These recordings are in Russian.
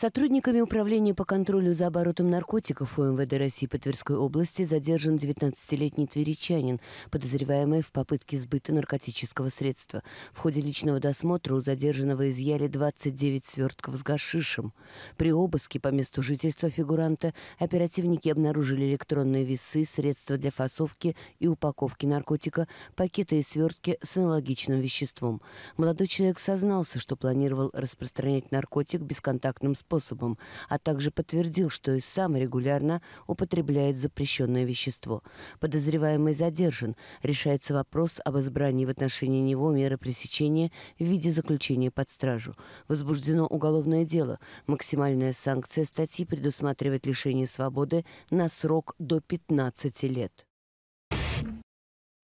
Сотрудниками Управления по контролю за оборотом наркотиков УМВД России по Тверской области задержан 19-летний тверичанин, подозреваемый в попытке сбыта наркотического средства. В ходе личного досмотра у задержанного изъяли 29 свертков с гашишем. При обыске по месту жительства фигуранта оперативники обнаружили электронные весы, средства для фасовки и упаковки наркотика, пакеты и свертки с аналогичным веществом. Молодой человек сознался, что планировал распространять наркотик бесконтактным способом способом, а также подтвердил, что и сам регулярно употребляет запрещенное вещество. Подозреваемый задержан. Решается вопрос об избрании в отношении него меры пресечения в виде заключения под стражу. Возбуждено уголовное дело. Максимальная санкция статьи предусматривает лишение свободы на срок до 15 лет.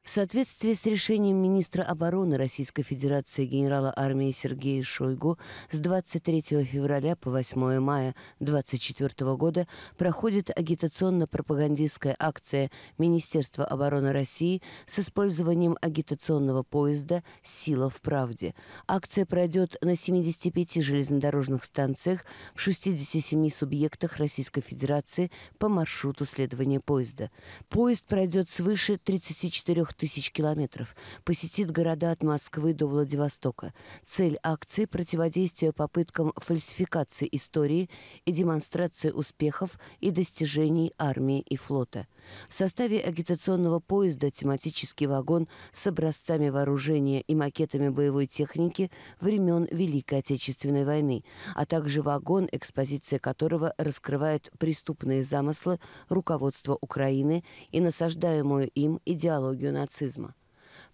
В соответствии с решением министра обороны Российской Федерации генерала армии Сергея Шойгу с 23 февраля по 8 мая 2024 года проходит агитационно-пропагандистская акция Министерства обороны России с использованием агитационного поезда «Сила в правде». Акция пройдет на 75 железнодорожных станциях в 67 субъектах Российской Федерации по маршруту следования поезда. Поезд пройдет свыше 34 тысяч километров, посетит города от Москвы до Владивостока. Цель акции – противодействие попыткам фальсификации истории и демонстрации успехов и достижений армии и флота – в составе агитационного поезда тематический вагон с образцами вооружения и макетами боевой техники времен Великой Отечественной войны, а также вагон, экспозиция которого раскрывает преступные замыслы руководства Украины и насаждаемую им идеологию нацизма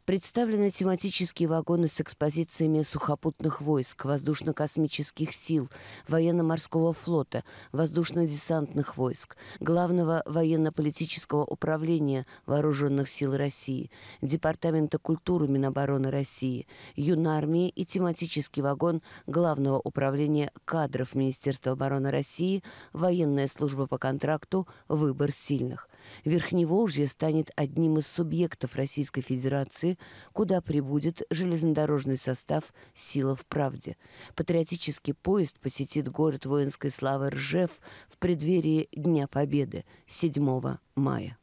представлены тематические вагоны с экспозициями сухопутных войск, воздушно-космических сил, военно-морского флота, воздушно-десантных войск, Главного военно-политического управления Вооруженных сил России, Департамента культуры Минобороны России, Юнармии и тематический вагон Главного управления кадров Министерства обороны России, Военная служба по контракту «Выбор сильных». Верхневолжье станет одним из субъектов Российской Федерации, куда прибудет железнодорожный состав «Сила в правде». Патриотический поезд посетит город воинской славы Ржев в преддверии Дня Победы 7 мая.